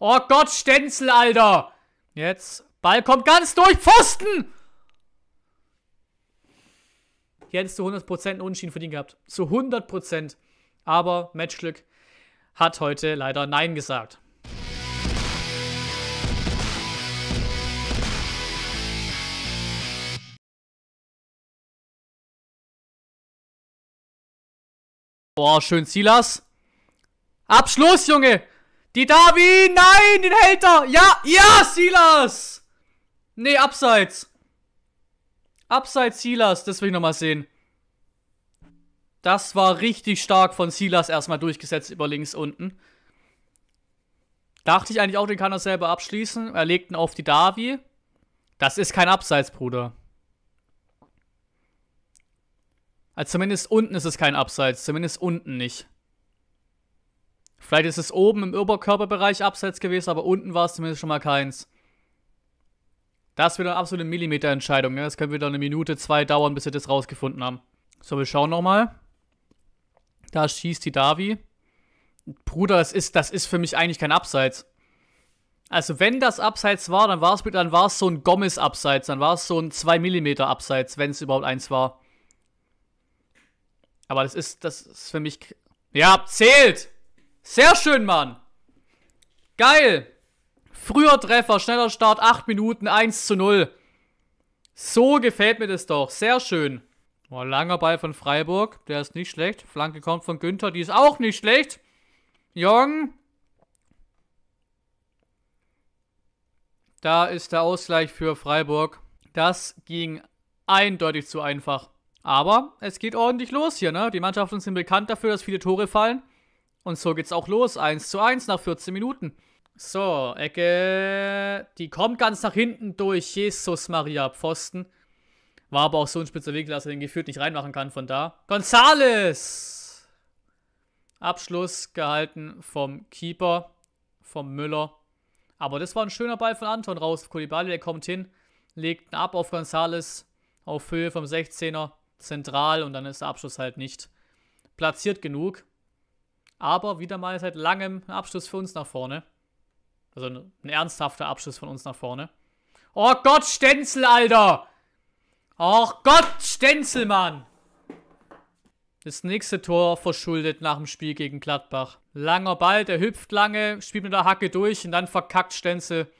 Oh Gott, Stenzel, Alter. Jetzt. Ball kommt ganz durch. Pfosten! Hier hättest du 100% Unentschieden verdient gehabt. Zu 100%. Aber Matchglück hat heute leider Nein gesagt. Boah, schön Silas. Abschluss, Junge! Die Davi, nein, den hält er. Ja, ja, Silas. Nee, abseits. Abseits Silas, das will ich nochmal sehen. Das war richtig stark von Silas erstmal durchgesetzt über links unten. Dachte ich eigentlich auch, den kann er selber abschließen. Er legt ihn auf die Davi. Das ist kein Abseits, Bruder. Also zumindest unten ist es kein Abseits. Zumindest unten nicht. Vielleicht ist es oben im Oberkörperbereich abseits gewesen, aber unten war es zumindest schon mal keins. Das wird eine absolute Millimeterentscheidung. Ne? Das können wir dann eine Minute, zwei dauern, bis wir das rausgefunden haben. So, wir schauen nochmal. Da schießt die Davi. Bruder, das ist, das ist für mich eigentlich kein Abseits. Also wenn das Abseits war, dann war es dann war es so ein Gommes Abseits, dann war es so ein 2 mm Abseits, wenn es überhaupt eins war. Aber das ist das ist für mich ja, zählt. Sehr schön, Mann. Geil. Früher Treffer, schneller Start, 8 Minuten, 1 zu 0. So gefällt mir das doch. Sehr schön. Oh, langer Ball von Freiburg. Der ist nicht schlecht. Flanke kommt von Günther. Die ist auch nicht schlecht. Jong. Da ist der Ausgleich für Freiburg. Das ging eindeutig zu einfach. Aber es geht ordentlich los hier, ne? Die Mannschaften sind bekannt dafür, dass viele Tore fallen. Und so geht's auch los. 1 zu 1 nach 14 Minuten. So, Ecke. Die kommt ganz nach hinten durch Jesus Maria Pfosten. War aber auch so ein spitzer Winkel, dass er den gefühlt nicht reinmachen kann von da. Gonzales! Abschluss gehalten vom Keeper, vom Müller. Aber das war ein schöner Ball von Anton raus auf Kulibali. Der kommt hin, legt einen ab auf Gonzales auf Höhe vom 16er zentral und dann ist der Abschluss halt nicht platziert genug. Aber wieder mal seit langem ein Abschluss für uns nach vorne. Also ein, ein ernsthafter Abschluss von uns nach vorne. Oh Gott, Stenzel, Alter! Oh Gott, Stenzel, Mann! Das nächste Tor verschuldet nach dem Spiel gegen Gladbach. Langer Ball, der hüpft lange, spielt mit der Hacke durch und dann verkackt Stenzel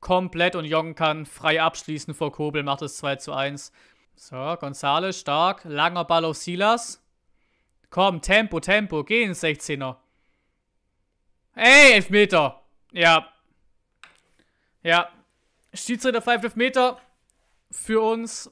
komplett und Jong kann frei abschließen vor Kobel, macht es 2 zu 1. So, González stark, langer Ball auf Silas. Komm, Tempo, Tempo. Geh ins 16er. Ey, Elfmeter. Ja. Ja. Schiedsrichter pfeift Elfmeter für uns.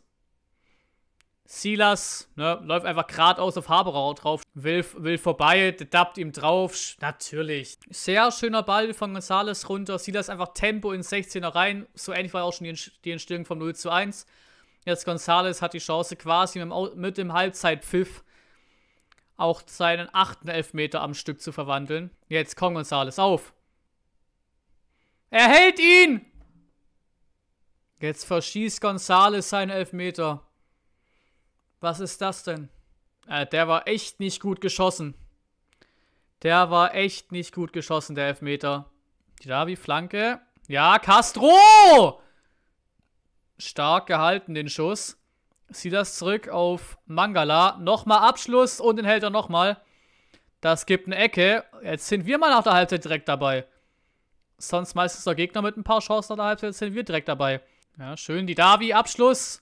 Silas ne, läuft einfach geradeaus auf Haberau drauf. Will, will vorbei, dappt ihm drauf. Natürlich. Sehr schöner Ball von Gonzales runter. Silas einfach Tempo in 16er rein. So ähnlich war auch schon die, Entstehung vom 0 zu 1. Jetzt Gonzales hat die Chance quasi mit dem Halbzeitpfiff auch seinen achten Elfmeter am Stück zu verwandeln. Jetzt Kong Gonzales auf. Er hält ihn! Jetzt verschießt Gonzales seinen Elfmeter. Was ist das denn? Äh, der war echt nicht gut geschossen. Der war echt nicht gut geschossen, der Elfmeter. Die Davi-Flanke. Ja, Castro! Stark gehalten, den Schuss das zurück auf Mangala. Nochmal Abschluss und den hält er nochmal. Das gibt eine Ecke. Jetzt sind wir mal nach der Halbzeit direkt dabei. Sonst meistens der Gegner mit ein paar Chancen nach der Halbzeit. Jetzt sind wir direkt dabei. Ja, schön. Die Davi, Abschluss.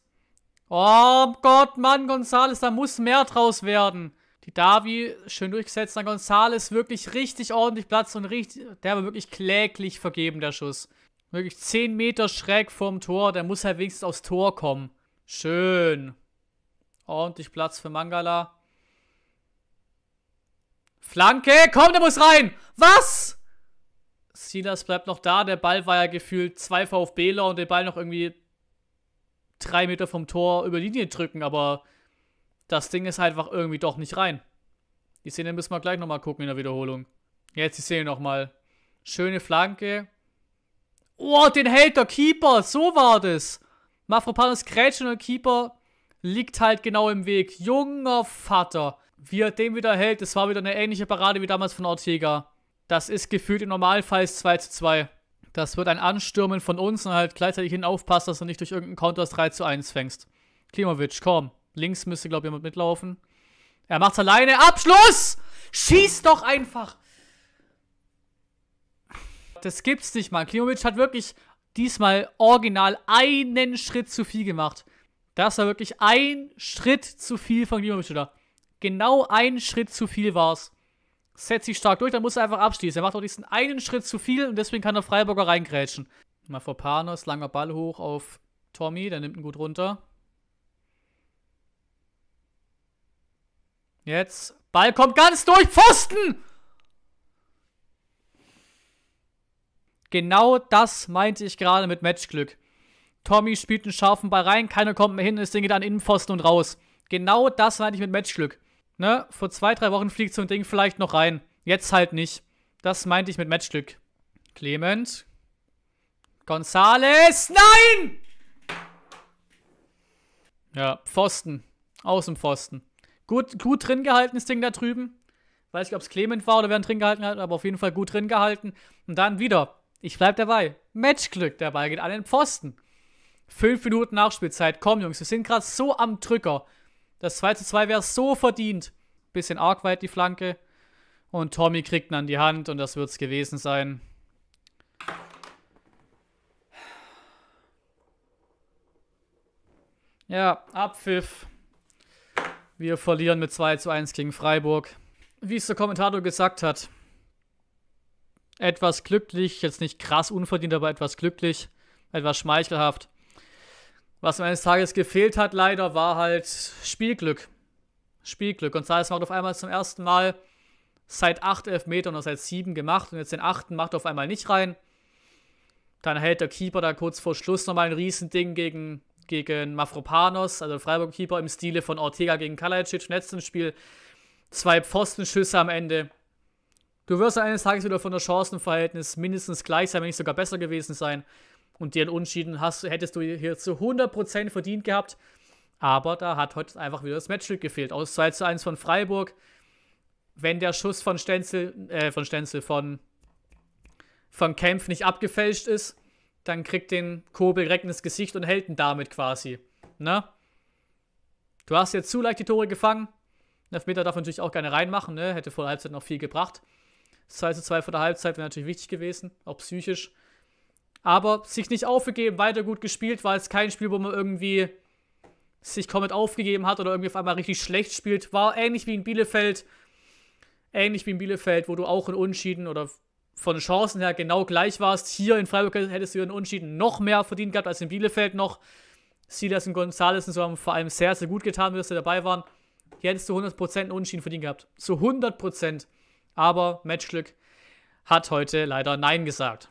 Oh Gott, Mann, Gonzales, da muss mehr draus werden. Die Davi schön durchgesetzt. Dann Gonzales wirklich richtig ordentlich Platz und richtig, der war wirklich kläglich vergeben, der Schuss. Wirklich 10 Meter schräg vorm Tor. Der muss halt wenigstens aufs Tor kommen. Schön. Ordentlich Platz für Mangala. Flanke, komm, der muss rein. Was? Silas bleibt noch da. Der Ball war ja gefühlt zwei VfBler und den Ball noch irgendwie drei Meter vom Tor über Linie drücken, aber das Ding ist halt einfach irgendwie doch nicht rein. Die Szene müssen wir gleich nochmal gucken in der Wiederholung. Jetzt die Szene nochmal. Schöne Flanke. Oh, den hält der Keeper. So war das. Mafropanos und Keeper liegt halt genau im Weg. Junger Vater. Wie er den wieder hält, das war wieder eine ähnliche Parade wie damals von Ortega. Das ist gefühlt im Normalfall 2 zu 2. Das wird ein Anstürmen von uns und halt gleichzeitig hin aufpassen, dass du nicht durch irgendeinen Counter das 3 zu 1 fängst. Klimovic, komm. Links müsste, glaube ich, jemand mitlaufen. Er macht's alleine. Abschluss! Schieß doch einfach! Das gibt's nicht, Mann. Klimovic hat wirklich diesmal original einen Schritt zu viel gemacht. Das war wirklich ein Schritt zu viel von Klimabeschütter. Genau ein Schritt zu viel war's. Setzt sich stark durch, dann muss er einfach abschließen. Er macht auch diesen einen Schritt zu viel und deswegen kann der Freiburger reingrätschen. Mal vor Panos, langer Ball hoch auf Tommy, der nimmt ihn gut runter. Jetzt. Ball kommt ganz durch. Pfosten! Genau das meinte ich gerade mit Matchglück. Tommy spielt einen scharfen Ball rein, keiner kommt mehr hin, das Ding geht an Innenpfosten und raus. Genau das meinte ich mit Matchglück. Ne? Vor zwei, drei Wochen fliegt so ein Ding vielleicht noch rein. Jetzt halt nicht. Das meinte ich mit Matchglück. Clement. Gonzales. Nein! Ja, Pfosten. Aus dem Pfosten. Gut, gut drin gehalten, das Ding da drüben. Weiß nicht, ob es Clement war oder wer drin gehalten hat, aber auf jeden Fall gut drin gehalten. Und dann wieder ich bleib dabei. Matchglück. Der Ball geht an den Pfosten. Fünf Minuten Nachspielzeit. Komm, Jungs, wir sind gerade so am Drücker. Das 2 zu 2 wäre so verdient. Bisschen arg weit die Flanke. Und Tommy kriegt ihn an die Hand und das wird's gewesen sein. Ja, Abpfiff. Wir verlieren mit 2 zu 1 gegen Freiburg. Wie es der Kommentator gesagt hat, etwas glücklich, jetzt nicht krass unverdient, aber etwas glücklich, etwas schmeichelhaft. Was mir eines Tages gefehlt hat, leider, war halt Spielglück. Spielglück. Und González macht auf einmal zum ersten Mal seit 8 Elfmetern oder seit 7 gemacht und jetzt den 8. macht er auf einmal nicht rein. Dann hält der Keeper da kurz vor Schluss nochmal ein Riesending gegen, gegen Mafropanos, also Freiburg-Keeper, im Stile von Ortega gegen Kalajdzic. Letztes Spiel zwei Pfostenschüsse am Ende. Du wirst eines Tages wieder von der Chancenverhältnis mindestens gleich sein, wenn nicht sogar besser gewesen sein. Und den Unschieden hast, hättest du hier zu 100% verdient gehabt. Aber da hat heute einfach wieder das Matchstück gefehlt. Aus 2 zu 1 von Freiburg. Wenn der Schuss von Stenzel, äh, von Stenzel, von, von Kempf nicht abgefälscht ist, dann kriegt den Kobel direkt ins Gesicht und hält ihn damit quasi. Na? Du hast jetzt zu leicht die Tore gefangen. Elfmeter darf natürlich auch gerne reinmachen, ne? Hätte vor der Halbzeit noch viel gebracht. 2 zu 2 vor der Halbzeit wäre natürlich wichtig gewesen, auch psychisch. Aber sich nicht aufgegeben, weiter gut gespielt, war es kein Spiel, wo man irgendwie sich komplett aufgegeben hat oder irgendwie auf einmal richtig schlecht spielt. War ähnlich wie in Bielefeld, ähnlich wie in Bielefeld, wo du auch in Unschieden oder von Chancen her genau gleich warst. Hier in Freiburg hättest du in Unschieden noch mehr verdient gehabt als in Bielefeld noch. Silas und Gonzales und so haben vor allem sehr, sehr gut getan, dass sie dabei waren. Hier hättest du 100% Unschieden verdient gehabt. Zu 100%. Aber Matchglück hat heute leider Nein gesagt.